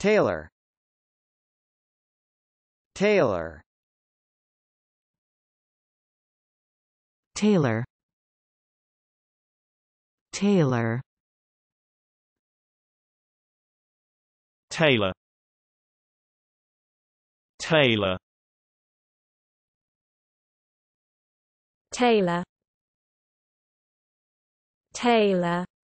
Taylor Taylor Taylor Taylor Taylor Taylor Taylor Taylor